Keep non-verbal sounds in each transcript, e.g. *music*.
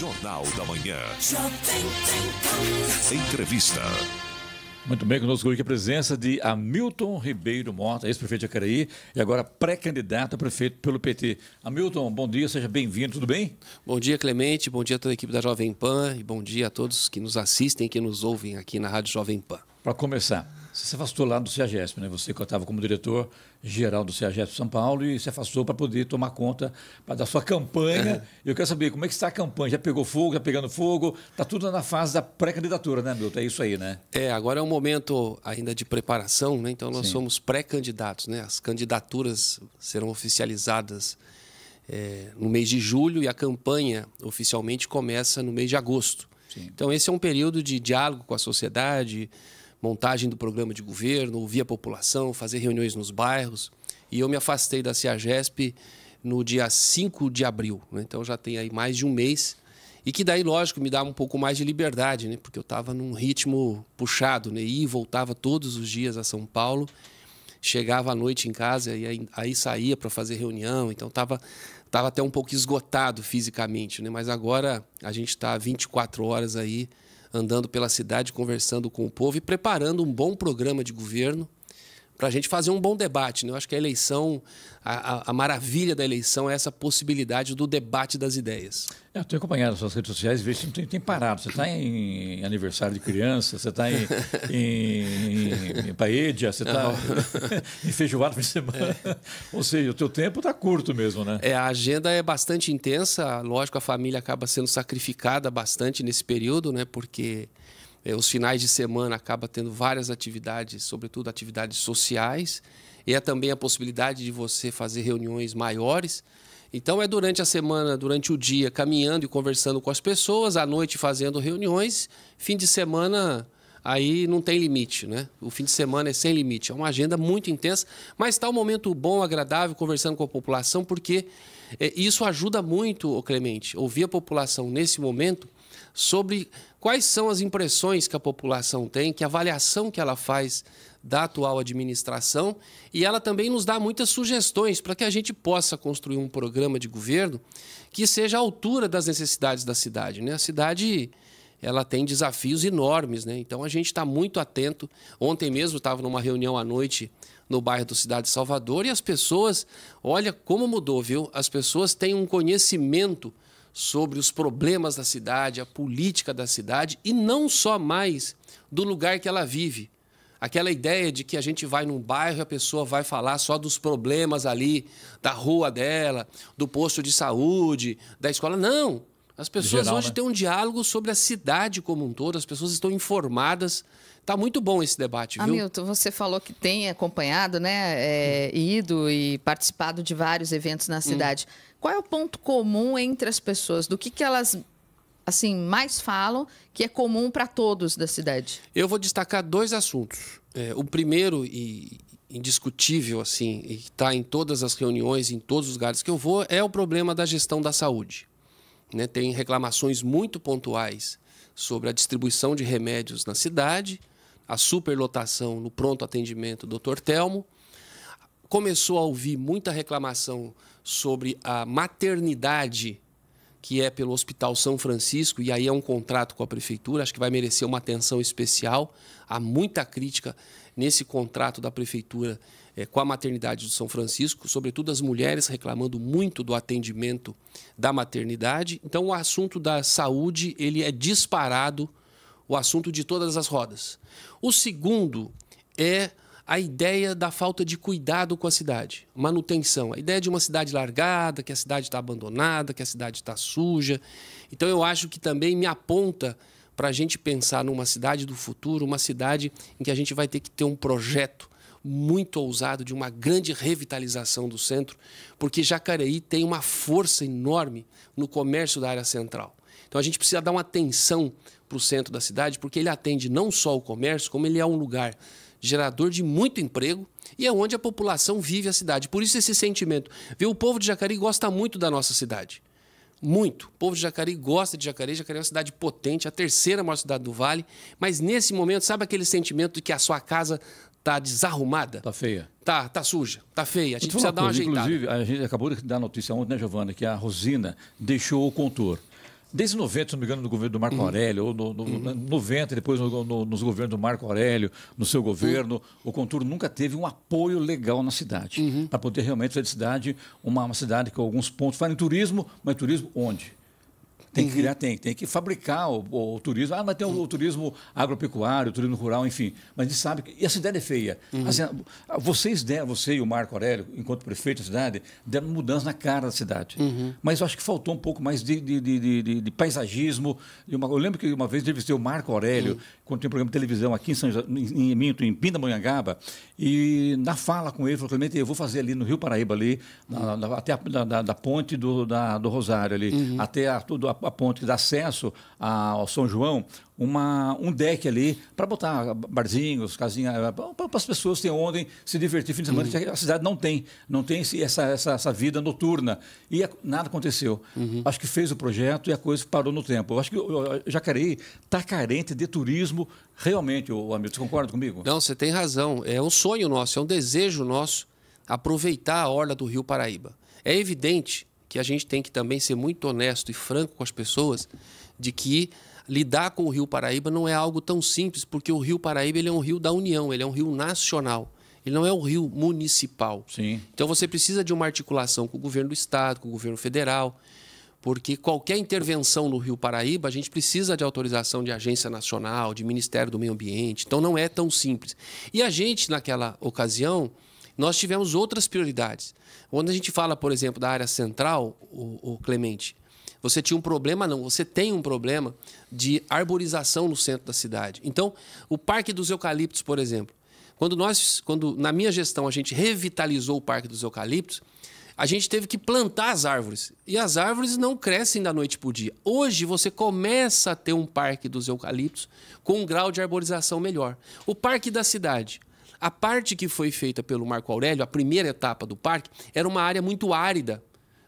Jornal da Manhã. Entrevista. Muito bem, conosco hoje a presença de Hamilton Ribeiro Mota, ex-prefeito de Acaraí e agora pré-candidato a prefeito pelo PT. Hamilton, bom dia, seja bem-vindo, tudo bem? Bom dia, Clemente, bom dia a toda a equipe da Jovem Pan e bom dia a todos que nos assistem, que nos ouvem aqui na Rádio Jovem Pan. Para começar, você se afastou lá do CEAGESP, né? Você que estava como diretor geral do Ceageto São Paulo e se afastou para poder tomar conta da sua campanha. Eu quero saber como é que está a campanha. Já pegou fogo, já tá pegando fogo? Está tudo na fase da pré-candidatura, né, Milton? É isso aí, né? É, agora é um momento ainda de preparação, né? Então nós Sim. somos pré-candidatos, né? As candidaturas serão oficializadas é, no mês de julho e a campanha oficialmente começa no mês de agosto. Sim. Então esse é um período de diálogo com a sociedade, montagem do programa de governo, ouvir a população, fazer reuniões nos bairros. E eu me afastei da CIAGESP no dia 5 de abril. Né? Então já tem aí mais de um mês. E que daí, lógico, me dava um pouco mais de liberdade, né? porque eu estava num ritmo puxado, né? ia e voltava todos os dias a São Paulo. Chegava à noite em casa e aí, aí saía para fazer reunião, então estava tava até um pouco esgotado fisicamente, né? mas agora a gente está 24 horas aí andando pela cidade, conversando com o povo e preparando um bom programa de governo para a gente fazer um bom debate. Né? Eu acho que a eleição, a, a, a, maravilha da eleição é essa possibilidade do debate das ideias. É, eu tenho acompanhado as suas redes sociais e vejo que tem, tem parado. Você está em aniversário de criança, você está *laughs* em, em, em paedia, você está *laughs* em feijoada por semana. É. Ou seja, o teu tempo está curto mesmo, né? É, a agenda é bastante intensa. Lógico, a família acaba sendo sacrificada bastante nesse período, né? Porque é, os finais de semana acaba tendo várias atividades, sobretudo atividades sociais, e é também a possibilidade de você fazer reuniões maiores. Então é durante a semana, durante o dia, caminhando e conversando com as pessoas, à noite fazendo reuniões, fim de semana aí não tem limite, né? O fim de semana é sem limite. É uma agenda muito intensa, mas está um momento bom, agradável, conversando com a população, porque é, isso ajuda muito, Clemente, ouvir a população nesse momento sobre quais são as impressões que a população tem, que avaliação que ela faz da atual administração, e ela também nos dá muitas sugestões para que a gente possa construir um programa de governo que seja à altura das necessidades da cidade. Né? A cidade ela tem desafios enormes, né? então a gente está muito atento. Ontem mesmo estava numa reunião à noite no bairro do Cidade Salvador e as pessoas, olha como mudou, viu? As pessoas têm um conhecimento sobre os problemas da cidade, a política da cidade e não só mais do lugar que ela vive. Aquela ideia de que a gente vai num bairro e a pessoa vai falar só dos problemas ali, da rua dela, do posto de saúde, da escola. Não! As pessoas geral, hoje né? têm um diálogo sobre a cidade como um todo, as pessoas estão informadas. Está muito bom esse debate, viu? Hamilton, você falou que tem acompanhado, né? É, ido e participado de vários eventos na hum. cidade. Hum. Qual é o ponto comum entre as pessoas? Do que, que elas assim mais falam que é comum para todos da cidade? Eu vou destacar dois assuntos. É, o primeiro e indiscutível assim e está em todas as reuniões, em todos os lugares que eu vou, é o problema da gestão da saúde. Né? Tem reclamações muito pontuais sobre a distribuição de remédios na cidade, a superlotação no pronto atendimento do Dr. Telmo. Começou a ouvir muita reclamação sobre a maternidade que é pelo Hospital São Francisco, e aí é um contrato com a prefeitura, acho que vai merecer uma atenção especial. Há muita crítica nesse contrato da prefeitura é, com a maternidade do São Francisco, sobretudo as mulheres reclamando muito do atendimento da maternidade. Então, o assunto da saúde ele é disparado, o assunto de todas as rodas. O segundo é a ideia da falta de cuidado com a cidade, manutenção, a ideia de uma cidade largada, que a cidade está abandonada, que a cidade está suja. Então eu acho que também me aponta para a gente pensar numa cidade do futuro, uma cidade em que a gente vai ter que ter um projeto muito ousado de uma grande revitalização do centro, porque Jacareí tem uma força enorme no comércio da área central. Então a gente precisa dar uma atenção para o centro da cidade, porque ele atende não só o comércio, como ele é um lugar gerador de muito emprego e é onde a população vive a cidade. Por isso esse sentimento. Vê, o povo de Jacareí gosta muito da nossa cidade. Muito. O povo de Jacareí gosta de Jacareí. Jacareí é uma cidade potente, a terceira maior cidade do Vale. Mas nesse momento, sabe aquele sentimento de que a sua casa tá desarrumada? Tá feia. Tá, tá suja, tá feia. A gente precisa dar uma ajeitada. Inclusive, a gente acabou de dar notícia ontem, né, Giovana, que a Rosina deixou o contor desde 90, se não me engano, no governo do Marco uhum. Aurélio, ou no, no, 90, uhum. depois no, no, nos governos do Marco Aurélio, no seu governo, uhum. o Contorno nunca teve um apoio legal na cidade, uhum. para poder realmente fazer a cidade uma, uma cidade com alguns pontos. Fala em turismo, mas turismo onde? Tem que criar, tem, tem que fabricar o, o, turismo. Ah, mas tem o, o, turismo agropecuário, o turismo rural, enfim. Mas a gente sabe que. E a cidade é feia. Uhum. Assim, vocês deram, você e o Marco Aurélio, enquanto prefeito da cidade, deram mudança na cara da cidade. Uhum. Mas eu acho que faltou um pouco mais de, de, de, de, de paisagismo. Uma, eu lembro que uma vez entrevistei o Marco Aurélio, uhum. quando tinha um programa de televisão aqui em São José, em, em, em Pindamonhangaba, e na fala com ele, falou, Clemente, eu vou fazer ali no Rio Paraíba, ali, na, na, até a, da, da, ponte do, da, do Rosário ali, uhum. até a, tudo, a, a, ponte de acesso ao São João, uma, um deck ali para botar barzinhos, casinha, eh, para as pessoas terem onde se divertir fim de semana, uhum. que a cidade não tem, não tem essa, essa, essa, vida noturna. E a, nada aconteceu. Uhum. Acho que fez o projeto e a coisa parou no tempo. acho que já Jacareí está carente de turismo realmente, o amigo. Você concorda comigo? Não, você tem razão. É um sonho nosso, é um desejo nosso aproveitar a orla do Rio Paraíba. É evidente que a gente tem que também ser muito honesto e franco com as pessoas de que lidar com o Rio Paraíba não é algo tão simples, porque o Rio Paraíba ele é um rio da União, ele é um rio nacional. Ele não é um rio municipal. Sim. Então você precisa de uma articulação com o governo do estado, com o governo federal, porque qualquer intervenção no Rio Paraíba, a gente precisa de autorização de agência nacional, de Ministério do Meio Ambiente. Então não é tão simples. E a gente naquela ocasião, nós tivemos outras prioridades. Quando a gente fala, por exemplo, da área central, o, o Clemente, você tinha um problema, não, você tem um problema de arborização no centro da cidade. Então, o Parque dos Eucaliptos, por exemplo. Quando nós, quando na minha gestão a gente revitalizou o Parque dos Eucaliptos, a gente teve que plantar as árvores. E as árvores não crescem da noite para o dia. Hoje você começa a ter um parque dos eucaliptos com um grau de arborização melhor. O parque da cidade. A parte que foi feita pelo Marco Aurélio, a primeira etapa do parque, era uma área muito árida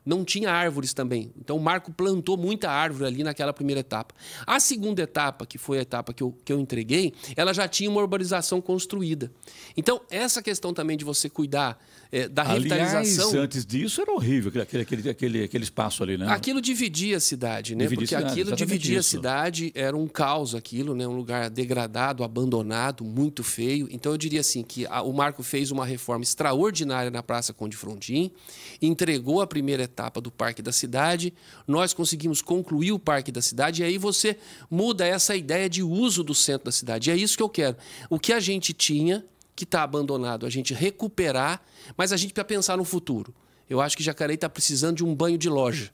não tinha árvores também. Então o Marco plantou muita árvore ali naquela primeira etapa. A segunda etapa, que foi a etapa que eu, que eu entreguei, ela já tinha uma urbanização construída. Então, essa questão também de você cuidar é, da Aliás, revitalização. antes disso era horrível aquele, aquele, aquele, aquele espaço ali, né? Aquilo dividia a cidade, né? Dividia Porque cidade, aquilo dividia isso. a cidade, era um caos aquilo, né? Um lugar degradado, abandonado, muito feio. Então eu diria assim que a, o Marco fez uma reforma extraordinária na Praça Conde Frontin, entregou a primeira etapa etapa do Parque da Cidade. Nós conseguimos concluir o Parque da Cidade e aí você muda essa ideia de uso do centro da cidade. E é isso que eu quero. O que a gente tinha, que está abandonado, a gente recuperar, mas a gente para pensar no futuro. Eu acho que Jacareí está precisando de um banho de loja.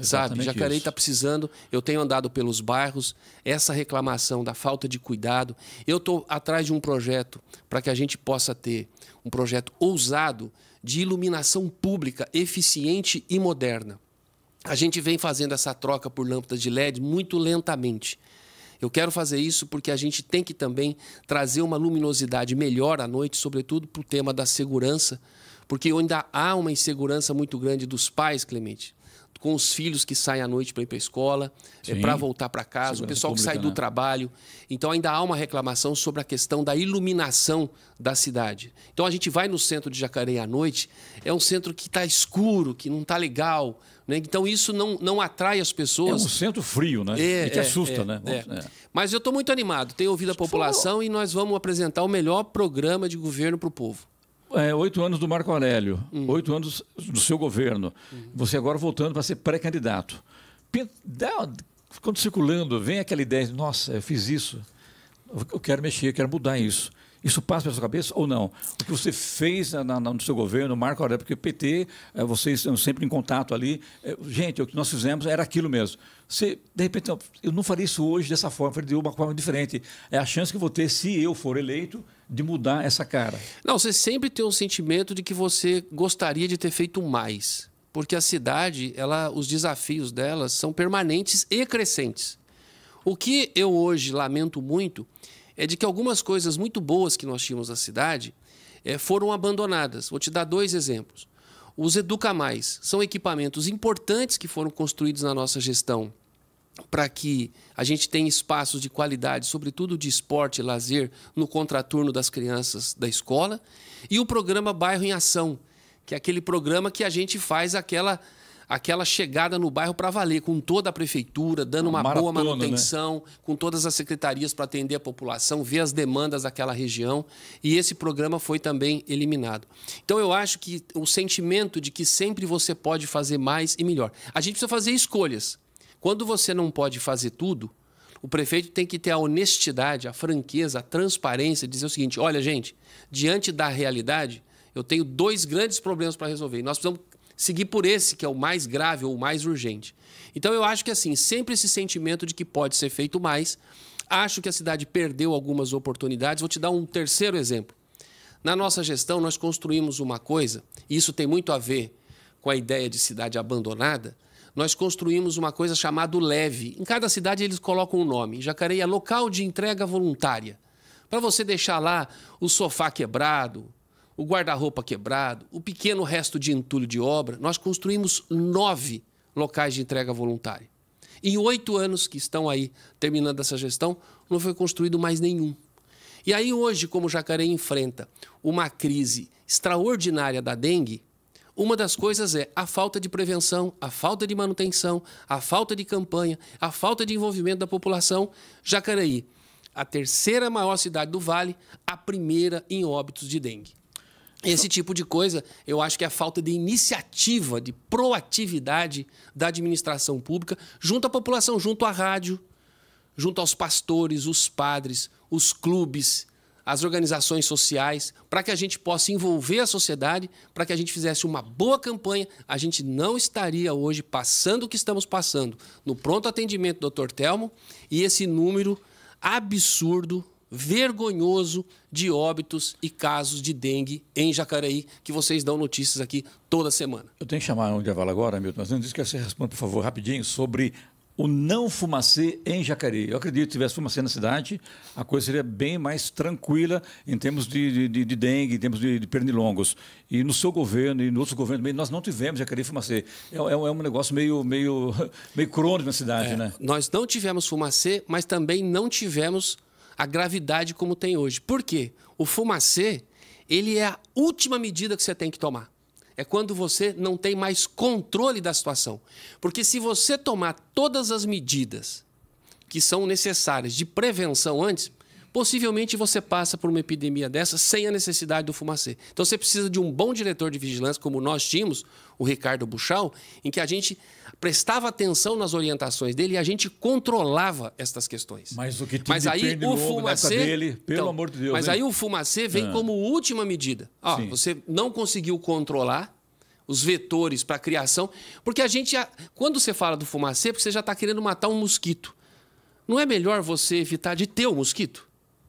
Exatamente sabe? Jacareí está precisando. Eu tenho andado pelos bairros, essa reclamação da falta de cuidado. Eu estou atrás de um projeto para que a gente possa ter um projeto ousado de iluminação pública eficiente e moderna. A gente vem fazendo essa troca por lâmpadas de LED muito lentamente. Eu quero fazer isso porque a gente tem que também trazer uma luminosidade melhor à noite, sobretudo para o tema da segurança, porque ainda há uma insegurança muito grande dos pais, Clemente, com os filhos que saem à noite para ir para a escola, é, para voltar para casa, Segurança o pessoal pública, que sai do né? trabalho. Então ainda há uma reclamação sobre a questão da iluminação da cidade. Então a gente vai no centro de Jacareí à noite, é um centro que está escuro, que não está legal. Né? Então isso não, não atrai as é pessoas. É um centro frio, né? É, e que é, assusta, é, né? É. É. Mas eu estou muito animado, tenho ouvido a população Falou. e nós vamos apresentar o melhor programa de governo para o povo é, oito anos do Marco Aurélio, hum. oito anos do seu governo, hum. você agora voltando para ser pré-candidato. Quando circulando, vem aquela ideia de, nossa, eu fiz isso, eu quero mexer, eu quero mudar isso. Isso passa pela sua cabeça ou não? O que você fez na, na, no seu governo, Marco Aurélio, porque PT, é, eh, vocês estão sempre em contato ali. É, gente, o que nós fizemos era aquilo mesmo. Você, de repente, eu não faria isso hoje dessa forma, faria de uma forma diferente. É a chance que vou ter, se eu for eleito, de mudar essa cara. Não, você sempre tem um sentimento de que você gostaria de ter feito mais. Porque a cidade, ela, os desafios delas são permanentes e crescentes. O que eu hoje lamento muito é de que algumas coisas muito boas que nós tínhamos na cidade é, foram abandonadas. Vou te dar dois exemplos. Os Educa Mais são equipamentos importantes que foram construídos na nossa gestão para que a gente tenha espaços de qualidade, sobretudo de esporte e lazer, no contraturno das crianças da escola. E o programa Bairro em Ação, que é aquele programa que a gente faz aquela aquela chegada no bairro para valer, com toda a prefeitura, dando uma, uma maratona, boa né? manutenção, né? com todas as secretarias para atender a população, ver as demandas daquela região. E esse programa foi também eliminado. Então eu acho que o sentimento de que sempre você pode fazer mais e melhor. A gente precisa fazer escolhas. Quando você não pode fazer tudo, o prefeito tem que ter a honestidade, a franqueza, a transparência, dizer o seguinte: olha, gente, diante da realidade, eu tenho dois grandes problemas para resolver. Nós precisamos seguir por esse, que é o mais grave ou o mais urgente. Então eu acho que assim, sempre esse sentimento de que pode ser feito mais. Acho que a cidade perdeu algumas oportunidades. Vou te dar um terceiro exemplo. Na nossa gestão, nós construímos uma coisa, e isso tem muito a ver com a ideia de cidade abandonada. Nós construímos uma coisa chamada leve. Em cada cidade eles colocam um nome. Jacareí é local de entrega voluntária. Para você deixar lá o sofá quebrado, o guarda-roupa quebrado, o pequeno resto de entulho de obra, nós construímos nove locais de entrega voluntária. Em oito anos que estão aí terminando essa gestão, não foi construído mais nenhum. E aí, hoje, como Jacaré enfrenta uma crise extraordinária da dengue, uma das coisas é a falta de prevenção, a falta de manutenção, a falta de campanha, a falta de envolvimento da população. Jacareí, a terceira maior cidade do Vale, a primeira em óbitos de dengue. Esse tipo de coisa, eu acho que é a falta de iniciativa, de proatividade da administração pública junto à população, junto à rádio, junto aos pastores, os padres, os clubes, as organizações sociais, para que a gente possa envolver a sociedade, para que a gente fizesse uma boa campanha, a gente não estaria hoje passando o que estamos passando no pronto atendimento, doutor Telmo, e esse número absurdo vergonhoso de óbitos e casos de dengue em Jacareí, que vocês dão notícias aqui toda semana. Eu tenho que chamar um intervalo agora, Milton, mas antes que você responda, por favor, rapidinho, sobre o não fumacê em Jacareí. Eu acredito que se tivesse fumacê na cidade, a coisa seria bem mais tranquila em termos de, de, de dengue, em termos de, de, pernilongos. E no seu governo e no outro governo também, nós não tivemos Jacareí fumacê. É, é, um, é, um negócio meio, meio, *laughs* meio crônico na cidade, é, né? Nós não tivemos fumacê, mas também não tivemos a gravidade como tem hoje. Por quê? O fumacê, ele é a última medida que você tem que tomar. É quando você não tem mais controle da situação. Porque se você tomar todas as medidas que são necessárias de prevenção antes, possivelmente você passa por uma epidemia dessa sem a necessidade do fumacê. Então você precisa de um bom diretor de vigilância, como nós tínhamos, o Ricardo Buchal, em que a gente prestava atenção nas orientações dele e a gente controlava estas questões. Mas o que Mas aí o fumacê, dele, pelo então, amor de Deus. Mas hein? aí o fumacê vem ah. como última medida. Ó, você não conseguiu controlar os vetores para a criação, porque a gente quando você fala do fumacê, é você já está querendo matar um mosquito. Não é melhor você evitar de ter o um mosquito?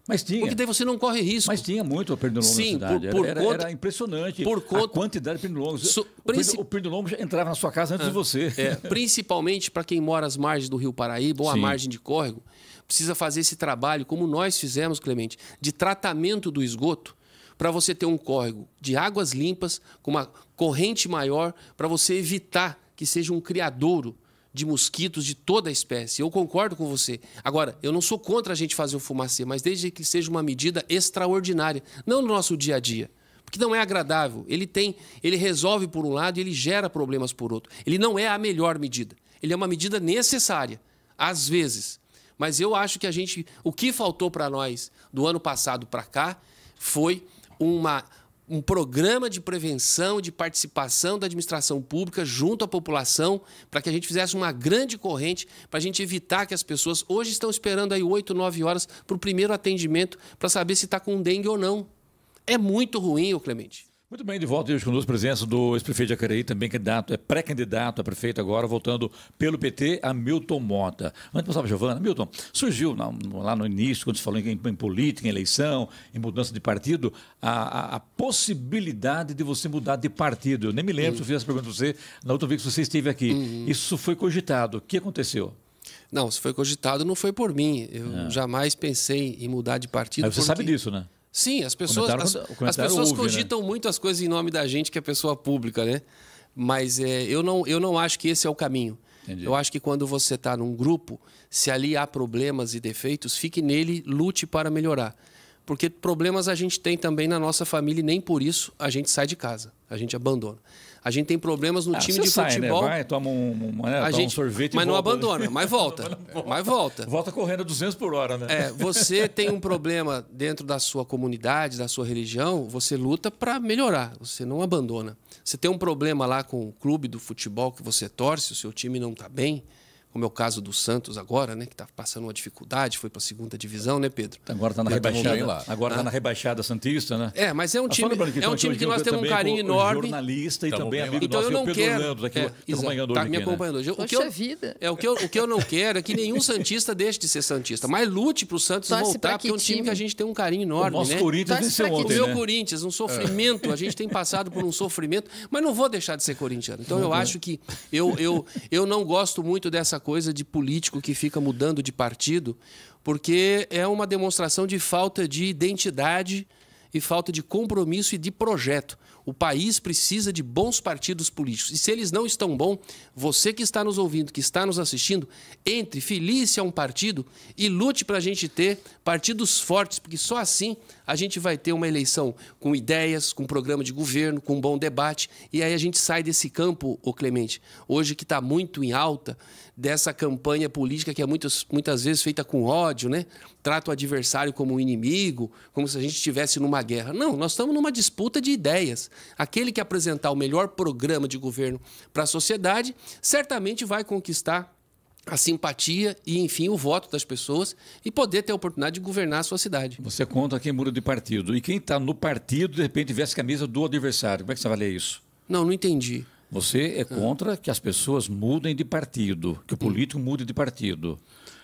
Mas tinha. Porque daí você não corre risco. Mas tinha muito a pernilongo Sim, na cidade. Por, por era, era, impressionante por conta, a quantidade de pernilongos. So, princi... O pernilongo entrava na sua casa antes ah, de você. É, *laughs* principalmente para quem mora às margens do Rio Paraíba ou Sim. à margem de córrego, precisa fazer esse trabalho, como nós fizemos, Clemente, de tratamento do esgoto para você ter um córrego de águas limpas, com uma corrente maior, para você evitar que seja um criadouro de mosquitos de toda a espécie. Eu concordo com você. Agora, eu não sou contra a gente fazer o fumacê, mas desde que seja uma medida extraordinária, não no nosso dia a dia, porque não é agradável. Ele tem, ele resolve por um lado e ele gera problemas por outro. Ele não é a melhor medida. Ele é uma medida necessária às vezes. Mas eu acho que a gente, o que faltou para nós do ano passado para cá foi uma um programa de prevenção, de participação da administração pública junto à população, para que a gente fizesse uma grande corrente, para a gente evitar que as pessoas hoje estão esperando aí 8, 9 horas para o primeiro atendimento, para saber se está com dengue ou não. É muito ruim, ô Clemente. Muito bem, de volta hoje conosco, presença do ex-prefeito de Jacareí, também candidato, é pré-candidato a prefeito agora, voltando pelo PT, a Milton Mota. Antes de passar para a Giovana, Milton, surgiu na, lá no início, quando se falou em, em, política, em eleição, em mudança de partido, a, a, a possibilidade de você mudar de partido. Eu nem me lembro uhum. se eu fiz essa pergunta para você na outra vez que você esteve aqui. Uhum. Isso foi cogitado. O que aconteceu? Não, se foi cogitado, não foi por mim. Eu ah. jamais pensei em mudar de partido. Mas você porque... sabe disso, né? Sim, as pessoas, as, as, pessoas ouve, né? cogitam né? muito as coisas em nome da gente que é pessoa pública, né? Mas é, eu, não, eu não acho que esse é o caminho. Entendi. Eu acho que quando você está num grupo, se ali há problemas e defeitos, fique nele, lute para melhorar. Porque problemas a gente tem também na nossa família e nem por isso a gente sai de casa, a gente abandona. A gente tem problemas no ah, time de sai, né? futebol. Né? Vai, toma um, uma, né? a gente, um sorvete Mas não volta. abandona, mas *laughs* volta, volta. Mas volta. Volta correndo 200 por hora, né? É, você *laughs* tem um problema dentro da sua comunidade, da sua religião, você luta para melhorar, você não abandona. Você tem um problema lá com o clube do futebol que você torce, o seu time não está bem, como é o caso do Santos agora, né, que está passando uma dificuldade, foi para a segunda divisão, né, Pedro? Agora está na rebaixada, lá. agora está ah. na rebaixada santista, né? É, mas é um ah, time, é um time que nós temos um carinho enorme. Jornalista e tá também amigo então eu é não quero, está é, me é. acompanhando hoje. O que eu, vida. É o que eu, o que eu não quero é que nenhum *laughs* santista deixe de ser santista, mas lute para o Santos voltar, porque é um time que a gente tem um carinho enorme, o né? Corinthians venceu ontem, O meu né? Corinthians, um sofrimento, a gente tem passado por um sofrimento, mas não vou deixar de ser corintiano. Então eu acho né? que eu eu eu não gosto muito dessa coisa de político que fica mudando de partido, porque é uma demonstração de falta de identidade e falta de compromisso e de projeto. O país precisa de bons partidos políticos. E se eles não estão bons, você que está nos ouvindo, que está nos assistindo, entre, filie-se a um partido e lute para a gente ter partidos fortes, porque só assim a gente vai ter uma eleição com ideias, com programa de governo, com um bom debate. E aí a gente sai desse campo, O Clemente, hoje que está muito em alta, dessa campanha política que é muitas, muitas vezes feita com ódio, né? Trata o adversário como um inimigo, como se a gente estivesse numa guerra. Não, nós estamos numa disputa de ideias. Aquele que apresentar o melhor programa de governo para a sociedade certamente vai conquistar a simpatia e, enfim, o voto das pessoas e poder ter a oportunidade de governar a sua cidade. Você conta quem muda de partido. E quem está no partido, de repente, veste a camisa do adversário. Como é que você avalia isso? Não, não entendi. Você é ah. contra que as pessoas mudem de partido, que o hum. político mude de partido.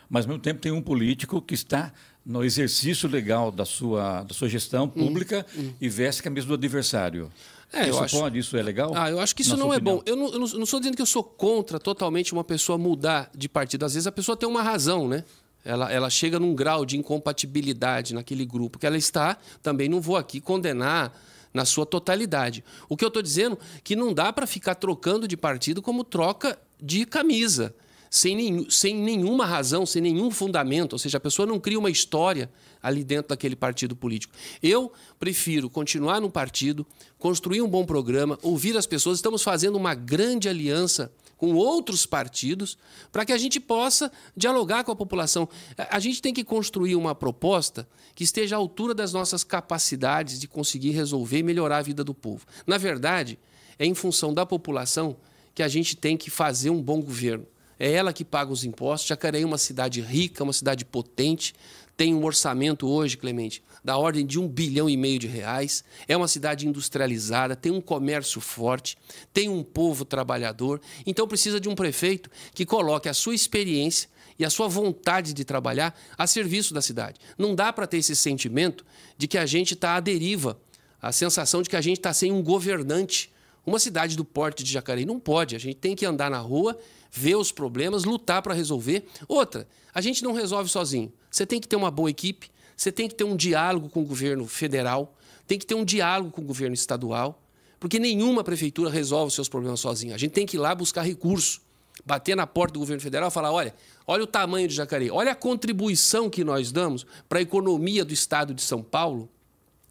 Mas, ao mesmo tempo, tem um político que está no exercício legal da sua, da sua gestão hum, pública hum, hum. e veste a camisa do adversário. É, isso acho... pode, isso é legal? Ah, eu acho que isso não é bom. Eu não, não estou dizendo que eu sou contra totalmente uma pessoa mudar de partido. Às vezes a pessoa tem uma razão, né? Ela, ela chega num grau de incompatibilidade naquele grupo que ela está. Também não vou aqui condenar na sua totalidade. O que eu estou dizendo é que não dá para ficar trocando de partido como troca de camisa sem, nenhum, sem nenhuma razão, sem nenhum fundamento, ou seja, a pessoa não cria uma história ali dentro daquele partido político. Eu prefiro continuar no partido, construir um bom programa, ouvir as pessoas. Estamos fazendo uma grande aliança com outros partidos para que a gente possa dialogar com a população. A gente tem que construir uma proposta que esteja à altura das nossas capacidades de conseguir resolver e melhorar a vida do povo. Na verdade, é em função da população que a gente tem que fazer um bom governo é ela que paga os impostos. Jacareí é uma cidade rica, uma cidade potente, tem um orçamento hoje, Clemente, da ordem de um bilhão e meio de reais. É uma cidade industrializada, tem um comércio forte, tem um povo trabalhador. Então precisa de um prefeito que coloque a sua experiência e a sua vontade de trabalhar a serviço da cidade. Não dá para ter esse sentimento de que a gente está à deriva, a sensação de que a gente está sem um governante. Uma cidade do porte de Jacareí não pode. A gente tem que andar na rua ver os problemas, lutar para resolver. Outra, a gente não resolve sozinho. Você tem que ter uma boa equipe, você tem que ter um diálogo com o governo federal, tem que ter um diálogo com o governo estadual, porque nenhuma prefeitura resolve os seus problemas sozinha. A gente tem que ir lá buscar recurso, bater na porta do governo federal e falar: olha, olha o tamanho de Jacareí, olha a contribuição que nós damos para a economia do estado de São Paulo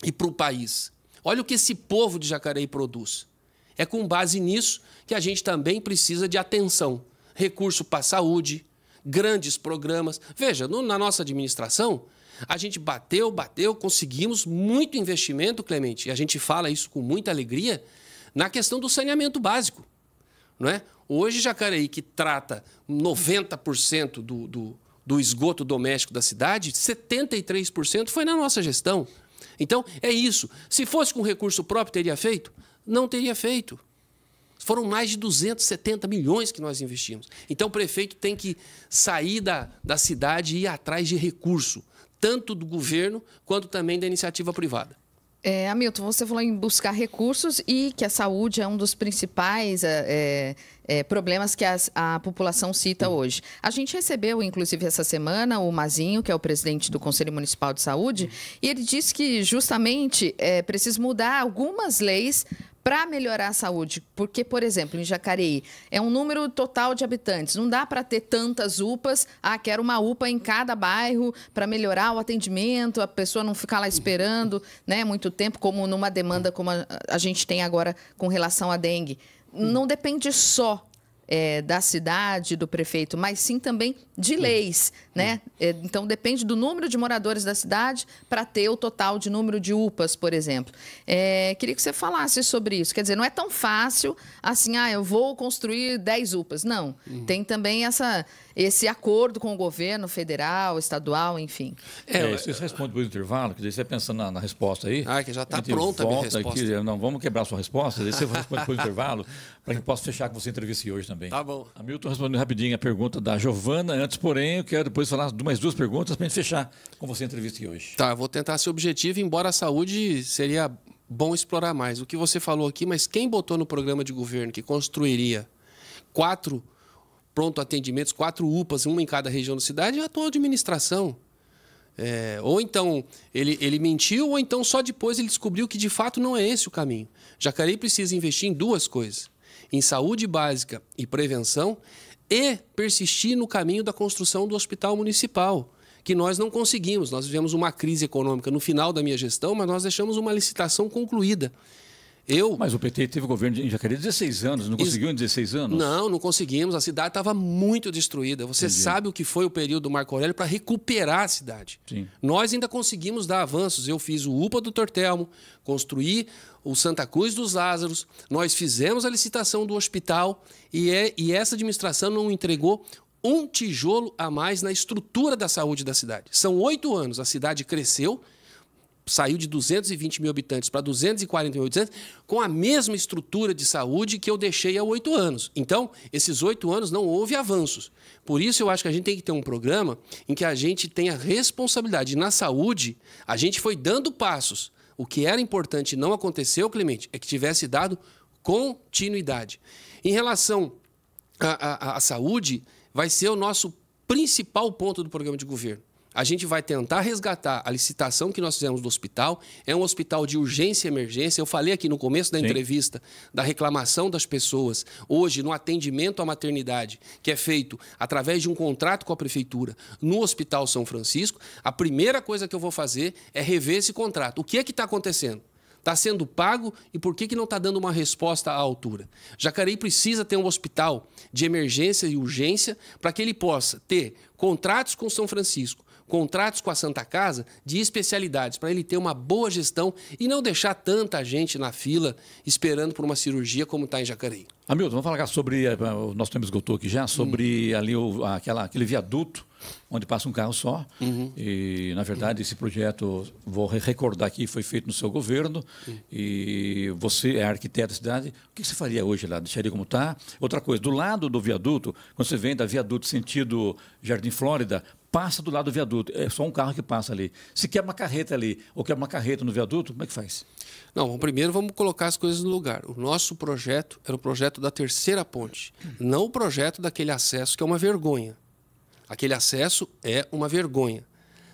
e para o país. Olha o que esse povo de Jacareí produz. É com base nisso que a gente também precisa de atenção recurso para saúde, grandes programas. Veja, no, na nossa administração, a gente bateu, bateu, conseguimos muito investimento, Clemente, e a gente fala isso com muita alegria, na questão do saneamento básico. Não é? Hoje, Jacareí, que trata 90% do, do, do esgoto doméstico da cidade, 73% foi na nossa gestão. Então, é isso. Se fosse com recurso próprio, teria feito? Não teria feito. Foram mais de 270 milhões que nós investimos. Então o prefeito tem que sair da, da cidade e ir atrás de recurso, tanto do governo quanto também da iniciativa privada. É, Hamilton, você falou em buscar recursos e que a saúde é um dos principais é, é, problemas que as, a população cita hoje. A gente recebeu, inclusive, essa semana, o Mazinho, que é o presidente do Conselho Municipal de Saúde, e ele disse que justamente é preciso mudar algumas leis para melhorar a saúde? Porque, por exemplo, em Jacareí, é um número total de habitantes. Não dá para ter tantas UPAs. Ah, quero uma UPA em cada bairro para melhorar o atendimento, a pessoa não ficar lá esperando *laughs* né, muito tempo, como numa demanda como a, a gente tem agora com relação à dengue. Não depende só é, da cidade, do prefeito, mas sim também de leis, né? É, então depende do número de moradores da cidade para ter o total de número de UPAs, por exemplo. É, queria que você falasse sobre isso. Quer dizer, não é tão fácil assim, ah, eu vou construir 10 UPAs. Não. Uhum. Tem também essa, esse acordo com o governo federal, estadual, enfim. É, é Você isso, responde para o intervalo, que daí você tá pensando na, na resposta aí. Ah, que já está pronta a minha resposta. Aqui, não, vamos quebrar a sua resposta, você responde para *laughs* o intervalo, para que eu possa fechar com você a entrevista hoje também. Tá bom. Hamilton respondendo rapidinho a pergunta da Giovana Antes, porém, eu quero depois falar mais duas perguntas para a gente fechar com você a entrevista de hoje. Tá, vou tentar ser objetivo, embora a saúde seria bom explorar mais. O que você falou aqui, mas quem botou no programa de governo que construiria quatro pronto atendimentos, quatro UPAs, uma em cada região da cidade, é a atual administração. É, ou então ele, ele mentiu, ou então só depois ele descobriu que de fato não é esse o caminho. Jacareí precisa investir em duas coisas: em saúde básica e prevenção e persistir no caminho da construção do hospital municipal, que nós não conseguimos. Nós vivemos uma crise econômica no final da minha gestão, mas nós deixamos uma licitação concluída. Eu... Mas o PT teve governo em Jacareí 16 anos, não conseguiu em 16 anos? Não, não conseguimos. A cidade estava muito destruída. Você Entendi. sabe o que foi o período do Marco Aurélio para recuperar a cidade. Sim. Nós ainda conseguimos dar avanços. Eu fiz o UPA do Tortelmo, construí o Santa Cruz dos Lázaros, nós fizemos a licitação do hospital e, é, e essa administração não entregou um tijolo a mais na estrutura da saúde da cidade. São oito anos, a cidade cresceu, saiu de 220 mil habitantes para 240 mil habitantes, com a mesma estrutura de saúde que eu deixei há oito anos. Então, esses oito anos não houve avanços. Por isso, eu acho que a gente tem que ter um programa em que a gente tenha responsabilidade. na saúde, a gente foi dando passos. O que era importante não aconteceu, Clemente, é que tivesse dado continuidade. Em relação à saúde, vai ser o nosso principal ponto do programa de governo a gente vai tentar resgatar a licitação que nós fizemos do hospital. É um hospital de urgência e emergência. Eu falei aqui no começo da Sim. entrevista da reclamação das pessoas. Hoje, no atendimento à maternidade, que é feito através de um contrato com a prefeitura no Hospital São Francisco, a primeira coisa que eu vou fazer é rever esse contrato. O que é que está acontecendo? Está sendo pago e por que, que não está dando uma resposta à altura? Jacareí precisa ter um hospital de emergência e urgência para que ele possa ter contratos com São Francisco, contratos com a Santa Casa de especialidades, para ele ter uma boa gestão e não deixar tanta gente na fila esperando por uma cirurgia como está em Jacareí. Hamilton, vamos falar sobre. Eh, o nosso tempo esgotou aqui já, sobre hum. ali o, aquela, aquele viaduto onde passa um carro só. Uhum. E, na verdade, esse projeto, vou recordar aqui, foi feito no seu governo. Uhum. E você é arquiteto da cidade. O que você faria hoje lá? Deixaria como está? Outra coisa, do lado do viaduto, quando você vem da viaduto sentido Jardim Flórida, passa do lado do viaduto. É só um carro que passa ali. Se quer uma carreta ali ou quer uma carreta no viaduto, como é que faz? Não, bom, primeiro vamos colocar as coisas no lugar. O nosso projeto era o projeto da terceira ponte, hum. não o projeto daquele acesso que é uma vergonha. Aquele acesso é uma vergonha.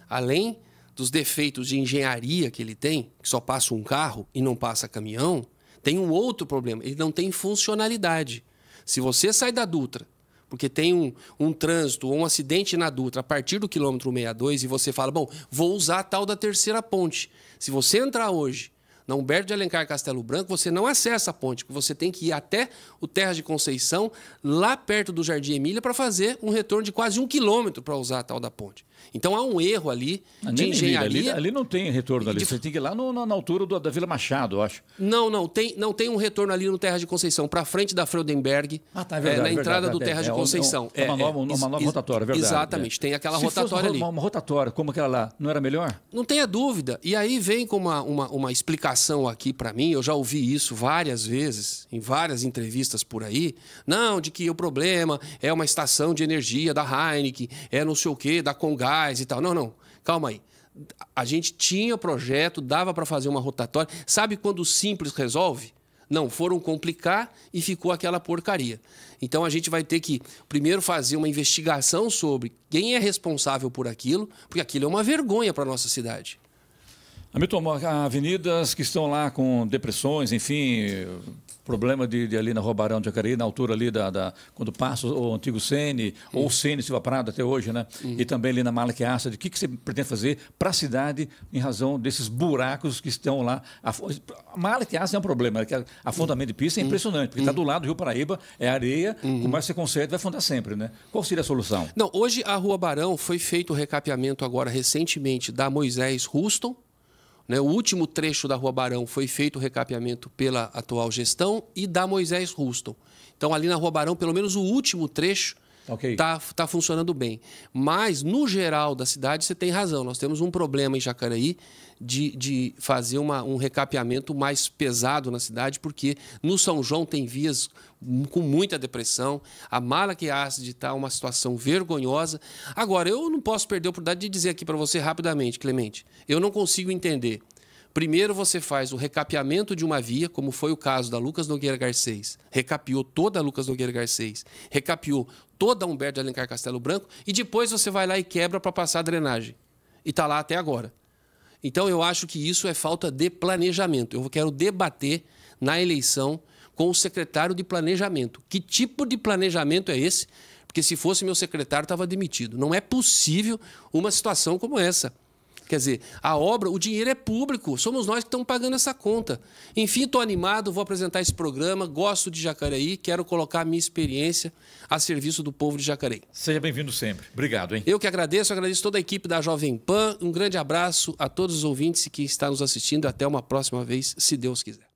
Além dos defeitos de engenharia que ele tem, que só passa um carro e não passa caminhão, tem um outro problema: ele não tem funcionalidade. Se você sai da Dutra, porque tem um, um trânsito ou um acidente na Dutra a partir do quilômetro 62 e você fala, bom, vou usar a tal da terceira ponte. Se você entrar hoje na Humberto de Alencar Castelo Branco, você não acessa a ponte, você tem que ir até o Terra de Conceição, lá perto do Jardim Emília, para fazer um retorno de quase um quilômetro para usar a tal da ponte. Então há um erro ali ah, de engenharia. Ali, ali, não tem retorno ali. De... Você tem que ir lá no, na altura do, da Vila Machado, eu acho. Não, não tem, não tem um retorno ali no Terra de Conceição, para frente da Freudenberg, ah, tá, é verdade, é, na é entrada verdade, do é, Terra é, de Conceição. É, uma nova, uma nova rotatória, verdade. Né? Exatamente, tem aquela Se rotatória fosse uma, ali. Uma rotatória como aquela lá, não era melhor? Não tenha dúvida. E aí vem com uma, uma, uma explicação aqui para mim, eu já ouvi isso várias vezes, em várias entrevistas por aí. Não, de que o problema é uma estação de energia da Heineken, é não sei o quê, da Congar e tal. Não, não, calma aí. A gente tinha projeto, dava para fazer uma rotatória. Sabe quando o simples resolve? Não, foram complicar e ficou aquela porcaria. Então a gente vai ter que primeiro fazer uma investigação sobre quem é responsável por aquilo, porque aquilo é uma vergonha para a nossa cidade. Hamilton, avenidas que estão lá com depressões, enfim, problema de, de ali na Robarão de Jacareí, na altura ali da, da quando passa o, antigo Sene, ou o Sene Silva Prado até hoje, né? Uhum. E também ali na Malaque de O que, que você pretende fazer para a cidade em razão desses buracos que estão lá? A, a Malaque é um problema. Né? É a afundamento de pista é impressionante, porque está do lado do Rio Paraíba, é areia, uhum. como é que você consegue, vai afundar sempre, né? Qual seria a solução? Não, hoje a Rua Barão foi feito o recapeamento agora recentemente da Moisés Ruston, né, o último trecho da Rua Barão foi feito o recapeamento pela atual gestão e da Moisés Ruston. Então, ali na Rua Barão, pelo menos o último trecho Okay. Tá, tá funcionando bem. Mas, no geral da cidade, você tem razão. Nós temos um problema em Jacareí de, de fazer uma, um recapeamento mais pesado na cidade, porque no São João tem vias com muita depressão, a mala que ácida está uma situação vergonhosa. Agora, eu não posso perder a oportunidade de dizer aqui para você rapidamente, Clemente, eu não consigo entender Primeiro você faz o recapeamento de uma via, como foi o caso da Lucas Nogueira Garcês. Recapeou toda a Lucas Nogueira Garcês. Recapeou toda a Humberto de Alencar Castelo Branco. E depois você vai lá e quebra para passar a drenagem. E está lá até agora. Então eu acho que isso é falta de planejamento. Eu quero debater na eleição com o secretário de planejamento. Que tipo de planejamento é esse? Porque se fosse meu secretário, estava demitido. Não é possível uma situação como essa. Quer dizer, a obra, o dinheiro é público, somos nós que estamos pagando essa conta. Enfim, estou animado, vou apresentar esse programa, gosto de Jacareí, quero colocar a minha experiência a serviço do povo de Jacareí. Seja bem-vindo sempre. Obrigado, hein? Eu que agradeço, agradeço toda a equipe da Jovem Pan. Um grande abraço a todos os ouvintes que estão nos assistindo. Até uma próxima vez, se Deus quiser.